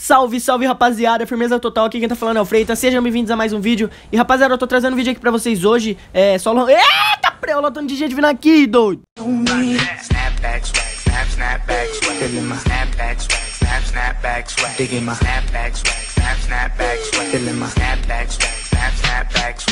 Salve, salve rapaziada, firmeza total, aqui quem tá falando é o Freitas. sejam bem-vindos a mais um vídeo E rapaziada, eu tô trazendo um vídeo aqui pra vocês hoje, é só... Eita, pre, tô lotando de gente vindo aqui, doido snapback swag, snap, snapback swag, feeling my snapback snap,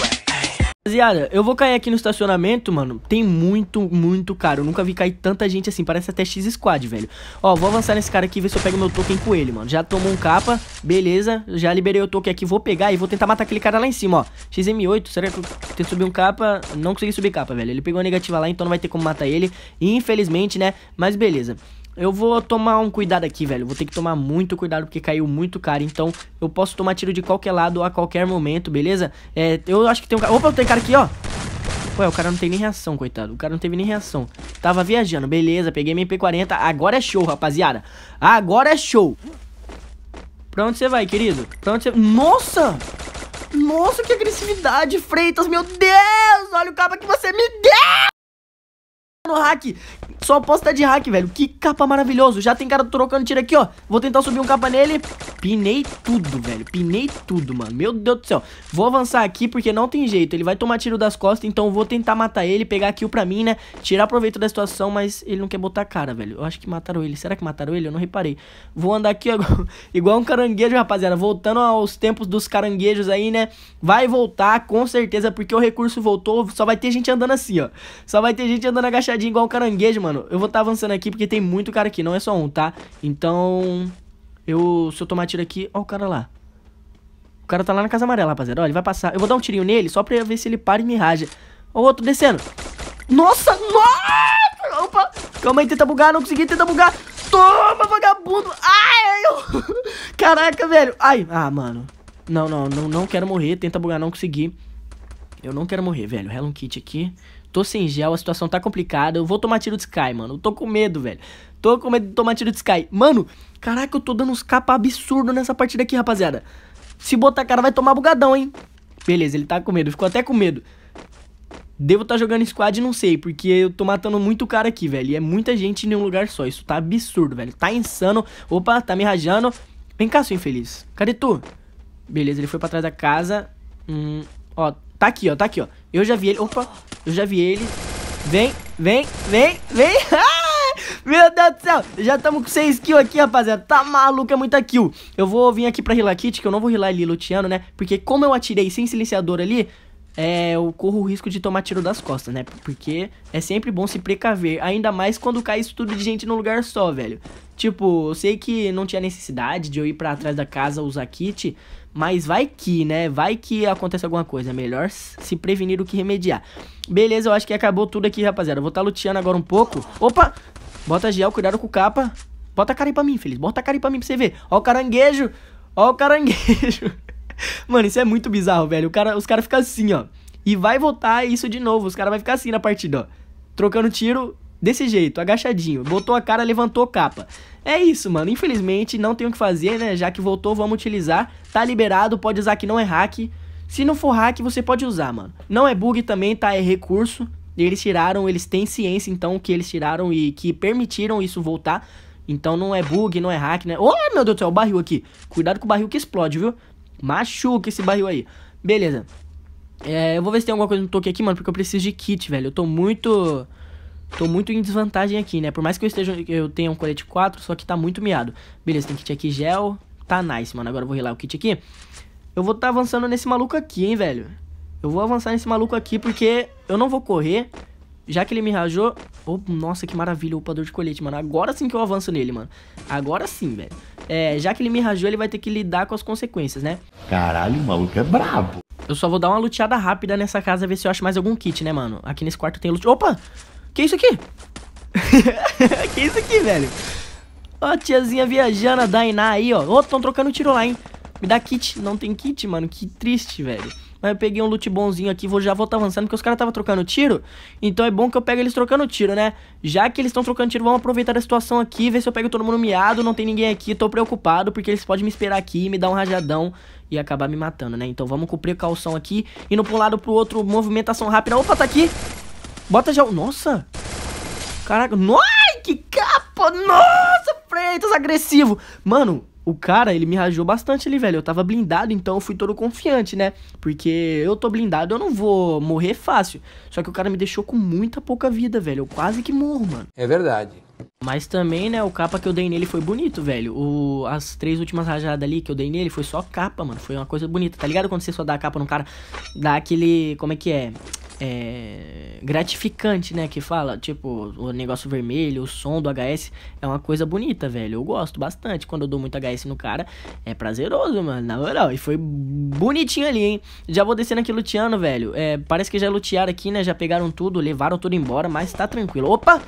Rapaziada, eu vou cair aqui no estacionamento, mano. Tem muito, muito caro. Eu nunca vi cair tanta gente assim. Parece até X-Squad, velho. Ó, vou avançar nesse cara aqui e ver se eu pego meu token com ele, mano. Já tomou um capa. Beleza. Já liberei o token aqui. Vou pegar e vou tentar matar aquele cara lá em cima, ó. XM8. Será que eu tento subir um capa? Não consegui subir capa, velho. Ele pegou a negativa lá, então não vai ter como matar ele. Infelizmente, né? Mas beleza. Eu vou tomar um cuidado aqui, velho. Vou ter que tomar muito cuidado porque caiu muito cara. Então, eu posso tomar tiro de qualquer lado a qualquer momento, beleza? É, eu acho que tem um cara... Opa, tem cara aqui, ó. Ué, o cara não tem nem reação, coitado. O cara não teve nem reação. Tava viajando, beleza. Peguei minha MP40. Agora é show, rapaziada. Agora é show. Pra onde você vai, querido? Pra onde você... Nossa! Nossa, que agressividade, Freitas. Meu Deus! Olha o cabo que você me deu! hack. Só posso de hack, velho. Que capa maravilhoso. Já tem cara trocando tiro aqui, ó. Vou tentar subir um capa nele. Pinei tudo, velho. Pinei tudo, mano. Meu Deus do céu. Vou avançar aqui porque não tem jeito. Ele vai tomar tiro das costas, então vou tentar matar ele, pegar kill pra mim, né? Tirar proveito da situação, mas ele não quer botar cara, velho. Eu acho que mataram ele. Será que mataram ele? Eu não reparei. Vou andar aqui igual um caranguejo, rapaziada. Voltando aos tempos dos caranguejos aí, né? Vai voltar, com certeza, porque o recurso voltou. Só vai ter gente andando assim, ó. Só vai ter gente andando agachadinho igual o caranguejo, mano. Eu vou estar tá avançando aqui porque tem muito cara aqui, não é só um, tá? Então, eu... Se eu tomar tiro aqui... Ó o cara lá. O cara tá lá na casa amarela, rapaziada. Ó, ele vai passar. Eu vou dar um tirinho nele só pra ver se ele para e me raja. Ó o outro descendo. Nossa! Nossa! Opa! Calma aí, tenta bugar. Não consegui, tenta bugar. Toma, vagabundo! Ai! Eu... Caraca, velho. Ai! Ah, mano. Não, não, não, não quero morrer. Tenta bugar, não consegui. Eu não quero morrer, velho. Hellon Kit aqui tô sem gel, a situação tá complicada, eu vou tomar tiro de Sky, mano. Eu tô com medo, velho. Tô com medo de tomar tiro de Sky. Mano, caraca, eu tô dando uns capa absurdo nessa partida aqui, rapaziada. Se botar cara, vai tomar bugadão, hein? Beleza, ele tá com medo, ficou até com medo. Devo estar tá jogando squad, não sei, porque eu tô matando muito cara aqui, velho. E é muita gente em um lugar só, isso tá absurdo, velho. Tá insano. Opa, tá me rajando. Vem cá, seu infeliz. Cadê tu? Beleza, ele foi pra trás da casa. Hum, ó, tá aqui, ó, tá aqui, ó. Eu já vi ele. Opa, eu já vi ele. Vem, vem, vem, vem. Meu Deus do céu, já estamos com 6 kills aqui, rapaziada Tá maluco, é muita kill Eu vou vir aqui pra healar kit, que eu não vou healar ele luteando, né Porque como eu atirei sem silenciador ali é, eu corro o risco de tomar tiro das costas, né? Porque é sempre bom se precaver, ainda mais quando cai isso tudo de gente num lugar só, velho. Tipo, eu sei que não tinha necessidade de eu ir para trás da casa usar kit, mas vai que, né? Vai que acontece alguma coisa. É melhor se prevenir do que remediar. Beleza, eu acho que acabou tudo aqui, rapaziada. Eu vou estar tá luteando agora um pouco. Opa! Bota gel, cuidado com o capa. Bota a cara aí pra mim, Feliz. Bota a cara aí pra mim pra você ver. Ó o caranguejo. Ó o caranguejo. Mano, isso é muito bizarro, velho. O cara, os caras ficam assim, ó. E vai voltar isso de novo. Os caras vão ficar assim na partida, ó. Trocando tiro desse jeito, agachadinho. Botou a cara, levantou capa. É isso, mano. Infelizmente, não tem o que fazer, né? Já que voltou, vamos utilizar. Tá liberado, pode usar que não é hack. Se não for hack, você pode usar, mano. Não é bug também, tá? É recurso. Eles tiraram, eles têm ciência, então, que eles tiraram e que permitiram isso voltar. Então não é bug, não é hack, né? Oh, meu Deus do céu, o barril aqui. Cuidado com o barril que explode, viu? Machuca esse barril aí. Beleza. É, eu vou ver se tem alguma coisa no toque aqui, mano, porque eu preciso de kit, velho. Eu tô muito... Tô muito em desvantagem aqui, né? Por mais que eu esteja, eu tenha um colete 4, só que tá muito miado. Beleza, tem kit aqui gel. Tá nice, mano. Agora eu vou relar o kit aqui. Eu vou estar tá avançando nesse maluco aqui, hein, velho. Eu vou avançar nesse maluco aqui porque eu não vou correr. Já que ele me rajou... Oh, nossa, que maravilha o upador de colete, mano. Agora sim que eu avanço nele, mano. Agora sim, velho. É, já que ele me rajou, ele vai ter que lidar com as consequências, né? Caralho, o maluco é brabo. Eu só vou dar uma luteada rápida nessa casa, ver se eu acho mais algum kit, né, mano? Aqui nesse quarto tem lute... Opa! Que isso aqui? que isso aqui, velho? Ó, tiazinha viajando, a Dainá aí, ó. Ô, oh, tão trocando tiro lá, hein? Me dá kit. Não tem kit, mano. Que triste, velho. Mas eu peguei um loot bonzinho aqui, vou, já vou tá avançando, porque os caras estavam trocando tiro. Então é bom que eu pego eles trocando tiro, né? Já que eles estão trocando tiro, vamos aproveitar a situação aqui, ver se eu pego todo mundo miado, não tem ninguém aqui, tô preocupado, porque eles podem me esperar aqui, me dar um rajadão e acabar me matando, né? Então vamos com precaução aqui, indo pra um lado pro outro, movimentação rápida. Opa, tá aqui! Bota já... Nossa! Caraca, ai que capa! Nossa, Freitas, agressivo! Mano, o cara, ele me rajou bastante ali, velho. Eu tava blindado, então eu fui todo confiante, né? Porque eu tô blindado, eu não vou morrer fácil. Só que o cara me deixou com muita pouca vida, velho. Eu quase que morro, mano. É verdade. Mas também, né, o capa que eu dei nele foi bonito, velho. O, as três últimas rajadas ali que eu dei nele foi só capa, mano. Foi uma coisa bonita, tá ligado? Quando você só dá a capa no cara, dá aquele. Como é que é? é, gratificante, né? Que fala, tipo, o negócio vermelho, o som do HS é uma coisa bonita, velho. Eu gosto bastante. Quando eu dou muito HS no cara, é prazeroso, mano. Na moral, e foi bonitinho ali, hein? Já vou descendo aqui luteando, velho. É, parece que já lutearam aqui, né? Já pegaram tudo, levaram tudo embora, mas tá tranquilo. Opa!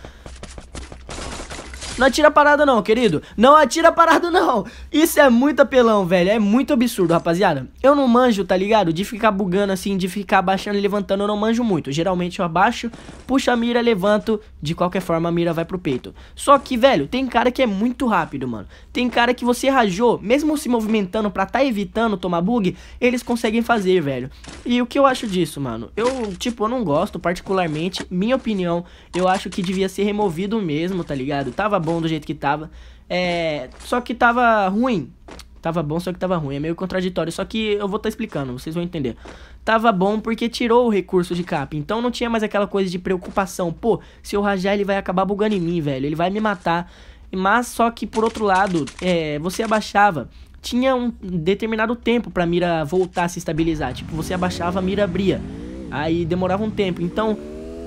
Não atira parado não, querido. Não atira parado não. Isso é muito apelão, velho. É muito absurdo, rapaziada. Eu não manjo, tá ligado? De ficar bugando assim, de ficar abaixando e levantando, eu não manjo muito. Geralmente eu abaixo, puxo a mira, levanto. De qualquer forma, a mira vai pro peito. Só que, velho, tem cara que é muito rápido, mano. Tem cara que você rajou, mesmo se movimentando pra tá evitando tomar bug, eles conseguem fazer, velho. E o que eu acho disso, mano? Eu, tipo, eu não gosto particularmente. Minha opinião, eu acho que devia ser removido mesmo, tá ligado? Tava bom do jeito que tava. É, só que tava ruim. Tava bom, só que tava ruim. É meio contraditório. Só que eu vou estar tá explicando, vocês vão entender. Tava bom porque tirou o recurso de cap Então não tinha mais aquela coisa de preocupação. Pô, se eu rajar, ele vai acabar bugando em mim, velho. Ele vai me matar. Mas só que por outro lado, é, você abaixava. Tinha um determinado tempo pra mira voltar a se estabilizar. Tipo, você abaixava, a mira abria. Aí demorava um tempo. Então,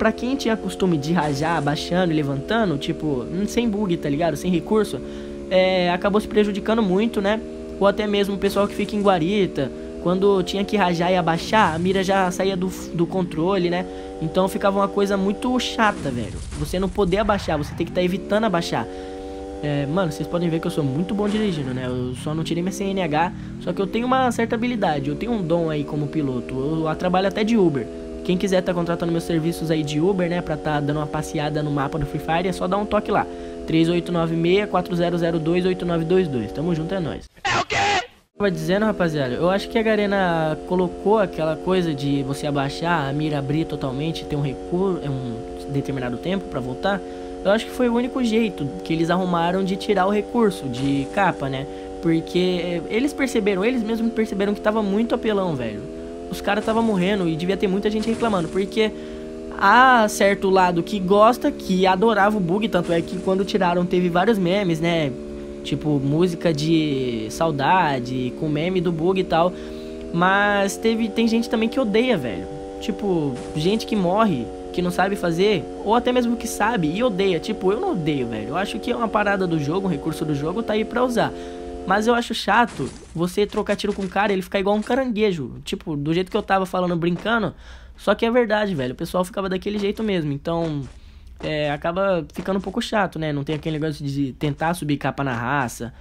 para quem tinha costume de rajar, baixando e levantando, tipo, hum, sem bug, tá ligado? Sem recurso, é, acabou se prejudicando muito, né? Ou até mesmo o pessoal que fica em guarita, quando tinha que rajar e abaixar, a mira já saía do, do controle, né? Então ficava uma coisa muito chata, velho. Você não poder abaixar, você tem que estar tá evitando abaixar. É, mano, vocês podem ver que eu sou muito bom dirigindo, né? Eu só não tirei minha CNH, só que eu tenho uma certa habilidade, eu tenho um dom aí como piloto. Eu, eu trabalho até de Uber. Quem quiser tá contratando meus serviços aí de Uber, né, pra tá dando uma passeada no mapa do Free Fire, é só dar um toque lá. 3896-4002-8922. Tamo junto, é nóis. É o quê? tava dizendo, rapaziada, eu acho que a Garena colocou aquela coisa de você abaixar, a mira abrir totalmente, ter um recurso, é um determinado tempo para voltar. Eu acho que foi o único jeito que eles arrumaram de tirar o recurso de capa, né? Porque eh, eles perceberam, eles mesmos perceberam que tava muito apelão, velho os caras estavam morrendo e devia ter muita gente reclamando, porque há certo lado que gosta, que adorava o bug, tanto é que quando tiraram teve vários memes, né? Tipo, música de saudade, com meme do bug e tal. Mas teve, tem gente também que odeia, velho. Tipo, gente que morre, que não sabe fazer, ou até mesmo que sabe e odeia. Tipo, eu não odeio, velho. Eu acho que é uma parada do jogo, um recurso do jogo, tá aí pra usar. Mas eu acho chato você trocar tiro com um cara e ele ficar igual um caranguejo. Tipo, do jeito que eu tava falando, brincando. Só que é verdade, velho. O pessoal ficava daquele jeito mesmo. Então, é, acaba ficando um pouco chato, né? Não tem aquele negócio de tentar subir capa na raça.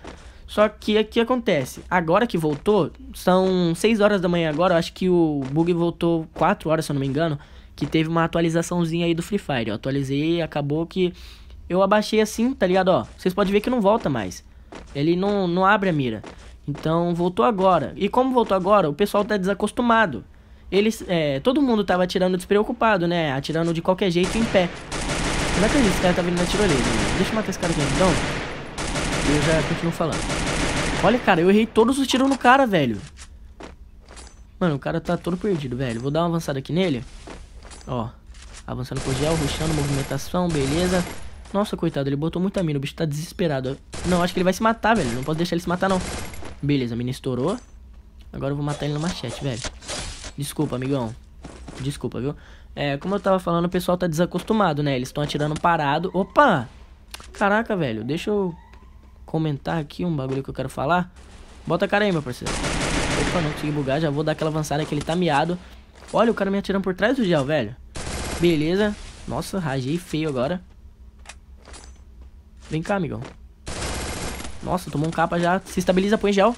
Só que o que acontece? Agora que voltou, são 6 horas da manhã agora, eu acho que o bug voltou 4 horas, se eu não me engano, que teve uma atualizaçãozinha aí do Free Fire. Eu atualizei, acabou que eu abaixei assim, tá ligado? Ó, vocês podem ver que não volta mais. Ele não, não abre a mira. Então voltou agora. E como voltou agora, o pessoal tá desacostumado. Eles, é, todo mundo tava atirando despreocupado, né? Atirando de qualquer jeito em pé. Eu não que esse cara tá vindo na tiroleira. Deixa eu matar esse cara aqui então. E eu já continuo falando. Olha, cara, eu errei todos os tiros no cara, velho. Mano, o cara tá todo perdido, velho. Vou dar uma avançada aqui nele. Ó. Avançando com gel, ruxando, movimentação, beleza. Nossa, coitado, ele botou muita mina. O bicho tá desesperado. Não, acho que ele vai se matar, velho. Não posso deixar ele se matar, não. Beleza, a mina estourou. Agora eu vou matar ele no machete, velho. Desculpa, amigão. Desculpa, viu? É, como eu tava falando, o pessoal tá desacostumado, né? Eles estão atirando parado. Opa! Caraca, velho. Deixa eu comentar aqui um bagulho que eu quero falar. Bota a cara aí, meu parceiro. Opa, não consegui bugar. Já vou dar aquela avançada que ele tá miado. Olha, o cara me atirando por trás do gel, velho. Beleza. Nossa, rajei feio agora. Vem cá, amigão. Nossa, tomou um capa já. Se estabiliza, põe gel.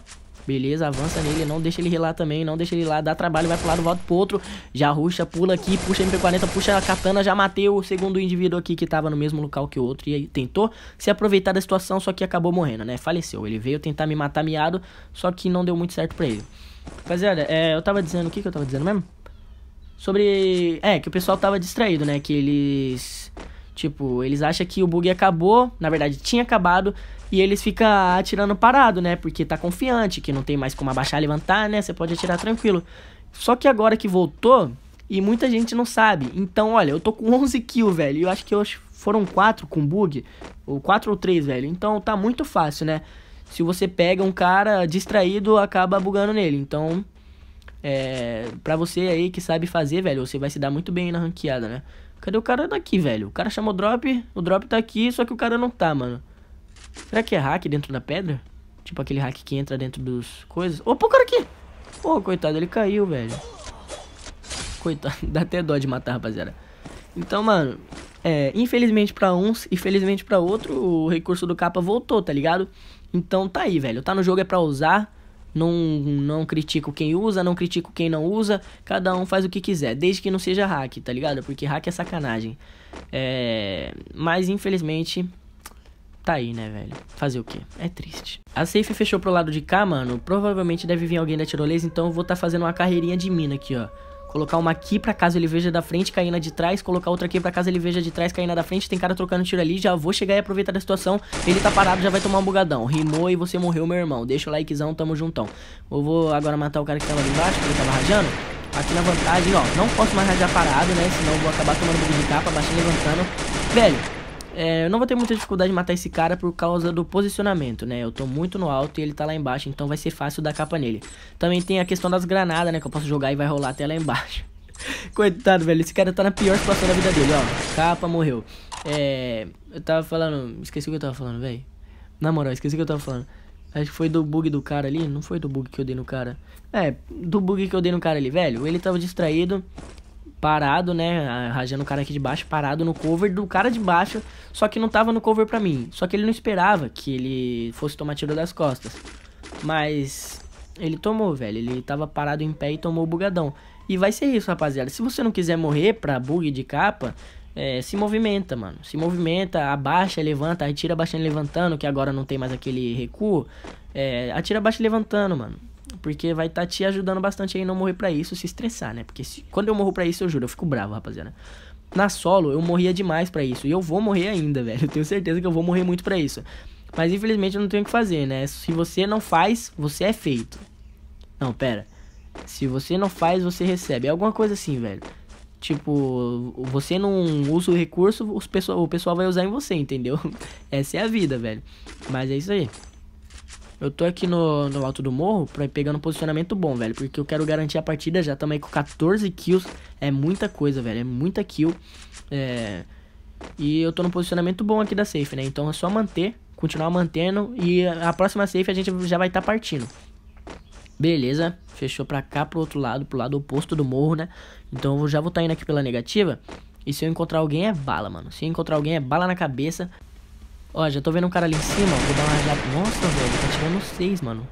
Beleza, avança nele, não deixa ele relar também, não deixa ele lá, dá trabalho, vai pro lado, volta pro outro, já ruxa, pula aqui, puxa MP40, puxa a katana, já matei o segundo indivíduo aqui que tava no mesmo local que o outro e aí tentou se aproveitar da situação, só que acabou morrendo, né, faleceu, ele veio tentar me matar miado, só que não deu muito certo pra ele. Rapaziada, é, eu tava dizendo, o que que eu tava dizendo mesmo? Sobre, é, que o pessoal tava distraído, né, que eles Tipo, eles acham que o bug acabou, na verdade tinha acabado, e eles ficam atirando parado, né? Porque tá confiante, que não tem mais como abaixar, levantar, né? Você pode atirar tranquilo. Só que agora que voltou, e muita gente não sabe. Então, olha, eu tô com 11 kills, velho, e eu acho que hoje foram 4 com bug, ou 4 ou 3, velho. Então tá muito fácil, né? Se você pega um cara distraído, acaba bugando nele. Então, é, pra você aí que sabe fazer, velho, você vai se dar muito bem na ranqueada, né? Cadê o cara daqui, velho? O cara chamou o drop, o drop tá aqui, só que o cara não tá, mano. Será que é hack dentro da pedra? Tipo aquele hack que entra dentro dos coisas. Opa, o cara aqui! Pô, coitado, ele caiu, velho. Coitado, dá até dó de matar, rapaziada. Então, mano, é, infelizmente para uns e felizmente para outro, o recurso do capa voltou, tá ligado? Então tá aí, velho. Tá no jogo é pra usar. Não, não critico quem usa, não critico quem não usa. Cada um faz o que quiser, desde que não seja hack, tá ligado? Porque hack é sacanagem. É... Mas infelizmente. Tá aí, né, velho? Fazer o quê? É triste. A safe fechou pro lado de cá, mano. Provavelmente deve vir alguém da tirolesa, então eu vou tá fazendo uma carreirinha de mina aqui, ó. Colocar uma aqui pra caso ele veja da frente caindo de trás, colocar outra aqui pra caso ele veja de trás caindo da frente, tem cara trocando tiro ali, já vou chegar e aproveitar da situação, ele tá parado, já vai tomar um bugadão, rimou e você morreu, meu irmão, deixa o likezão, tamo juntão. Eu vou agora matar o cara que tava ali embaixo, que ele tava rajando, aqui na vantagem, ó, não posso mais rajar parado, né, senão vou acabar tomando bug de capa, baixinho levantando, velho... É, eu não vou ter muita dificuldade de matar esse cara por causa do posicionamento, né? Eu tô muito no alto e ele tá lá embaixo, então vai ser fácil dar capa nele. Também tem a questão das granadas, né? Que eu posso jogar e vai rolar até lá embaixo. Coitado, velho. Esse cara tá na pior situação da vida dele, ó. Capa, morreu. É... Eu tava falando... Esqueci o que eu tava falando, velho. Na moral, esqueci o que eu tava falando. Acho que foi do bug do cara ali. Não foi do bug que eu dei no cara. É, do bug que eu dei no cara ali, velho. Ele tava distraído parado, né? Rajando o cara aqui de baixo, parado no cover do cara de baixo, só que não tava no cover pra mim. Só que ele não esperava que ele fosse tomar tiro das costas. Mas ele tomou, velho. Ele tava parado em pé e tomou o bugadão. E vai ser isso, rapaziada. Se você não quiser morrer pra bug de capa, é, se movimenta, mano. Se movimenta, abaixa, levanta, atira abaixando levantando, que agora não tem mais aquele recuo. É, atira abaixo levantando, mano. Porque vai estar tá te ajudando bastante aí não morrer pra isso, se estressar, né? Porque se, quando eu morro pra isso, eu juro, eu fico bravo, rapaziada. Na solo, eu morria demais pra isso. E eu vou morrer ainda, velho. Eu tenho certeza que eu vou morrer muito pra isso. Mas infelizmente eu não tenho o que fazer, né? Se você não faz, você é feito. Não, pera. Se você não faz, você recebe. É alguma coisa assim, velho. Tipo, você não usa o recurso, os pessoal, o pessoal vai usar em você, entendeu? Essa é a vida, velho. Mas é isso aí. Eu tô aqui no, no alto do morro pra ir pegando um posicionamento bom, velho. Porque eu quero garantir a partida. Já estamos aí com 14 kills. É muita coisa, velho. É muita kill. É... E eu tô num posicionamento bom aqui da safe, né? Então é só manter, continuar mantendo. E a próxima safe a gente já vai estar tá partindo. Beleza, fechou pra cá, pro outro lado, pro lado oposto do morro, né? Então eu já vou estar tá indo aqui pela negativa. E se eu encontrar alguém é bala, mano. Se eu encontrar alguém é bala na cabeça. Ó, já tô vendo um cara ali em cima, ó. Vou dar uma olhada. Nossa, velho, tá tirando seis, mano.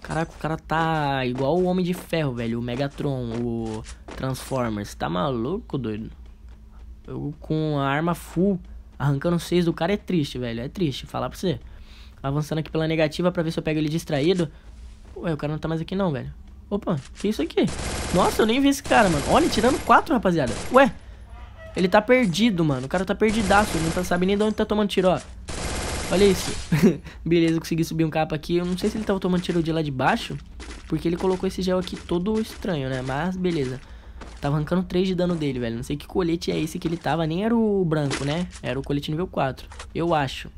Caraca, o cara tá igual o Homem de Ferro, velho. O Megatron, o Transformers. Tá maluco, doido? Eu com a arma full, arrancando seis do cara é triste, velho. É triste, falar pra você. Avançando aqui pela negativa pra ver se eu pego ele distraído. Ué, o cara não tá mais aqui não, velho. Opa, que isso aqui? Nossa, eu nem vi esse cara, mano. Olha, tirando quatro, rapaziada. Ué, ele tá perdido, mano. O cara tá perdidaço. Ele não tá, sabe nem de onde tá tomando tiro, ó. Olha isso. Beleza, consegui subir um capa aqui. Eu não sei se ele tava tá tomando tiro de lá de baixo, porque ele colocou esse gel aqui todo estranho, né? Mas beleza. Tava arrancando 3 de dano dele, velho. Não sei que colete é esse que ele tava. Nem era o branco, né? Era o colete nível 4. Eu acho.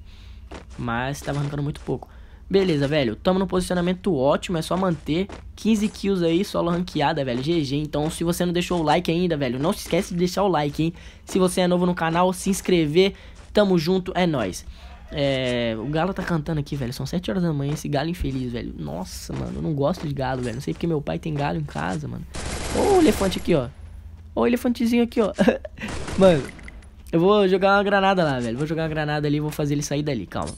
Mas tava arrancando muito pouco. Beleza, velho. Tamo no posicionamento ótimo. É só manter 15 kills aí, solo ranqueada, velho. GG. Então, se você não deixou o like ainda, velho, não se esquece de deixar o like, hein? Se você é novo no canal, se inscrever. Tamo junto. É nóis. É, o galo tá cantando aqui, velho. São 7 horas da manhã esse galo infeliz, velho. Nossa, mano, eu não gosto de galo, velho. Não sei porque meu pai tem galo em casa, mano. Ô, o elefante aqui, ó. Ô, o elefantezinho aqui, ó. mano, eu vou jogar uma granada lá, velho. Vou jogar uma granada ali, e vou fazer ele sair dali, calma.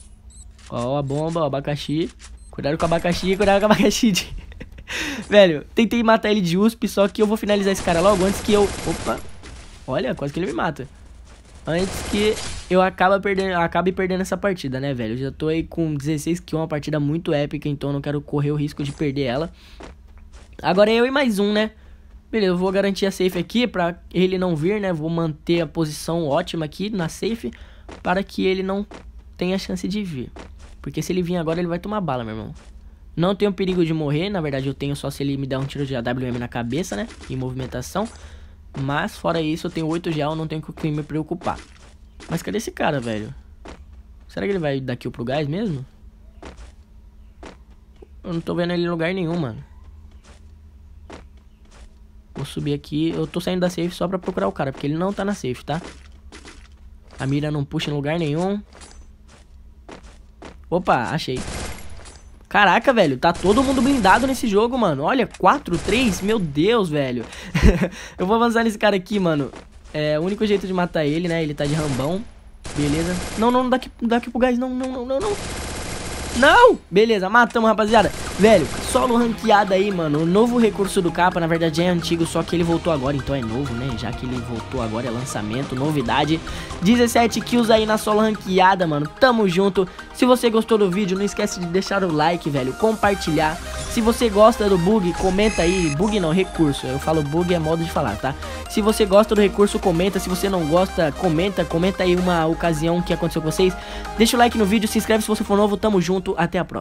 Ó, a bomba, o abacaxi. Cuidado com o abacaxi, cuidado com o abacaxi. De... velho, tentei matar ele de USP, só que eu vou finalizar esse cara logo antes que eu... Opa, olha, quase que ele me mata antes que eu acabe perdendo, acabe perdendo essa partida, né, velho? Eu já tô aí com 16 kills, é uma partida muito épica, então eu não quero correr o risco de perder ela. Agora é eu e mais um, né? Beleza, eu vou garantir a safe aqui pra ele não vir, né? Vou manter a posição ótima aqui na safe para que ele não tenha chance de vir. Porque se ele vir agora, ele vai tomar bala, meu irmão. Não tenho perigo de morrer, na verdade eu tenho só se ele me dar um tiro de AWM na cabeça, né? Em movimentação. Mas fora isso, eu tenho 8 gel, não tenho com que me preocupar. Mas cadê esse cara, velho? Será que ele vai daqui pro gás mesmo? Eu não tô vendo ele em lugar nenhum, mano. Vou subir aqui. Eu tô saindo da safe só pra procurar o cara, porque ele não tá na safe, tá? A mira não puxa em lugar nenhum. Opa, achei. Caraca, velho, tá todo mundo blindado nesse jogo, mano. Olha, 4, 3, meu Deus, velho. eu vou avançar nesse cara aqui, mano. É, o único jeito de matar ele, né? Ele tá de rambão. Beleza. Não, não, não dá aqui, dá aqui pro gás. Não, não, não, não, não. Não! Beleza, matamos, rapaziada. Velho, solo ranqueada aí, mano. O novo recurso do capa, na verdade é antigo, só que ele voltou agora, então é novo, né? Já que ele voltou agora, é lançamento, novidade. 17 kills aí na solo ranqueada, mano. Tamo junto. Se você gostou do vídeo, não esquece de deixar o like, velho. Compartilhar. Se você gosta do bug, comenta aí. Bug não, recurso. Eu falo bug, é modo de falar, tá? Se você gosta do recurso, comenta. Se você não gosta, comenta. Comenta aí uma ocasião que aconteceu com vocês. Deixa o like no vídeo, se inscreve se você for novo. Tamo junto, até a próxima.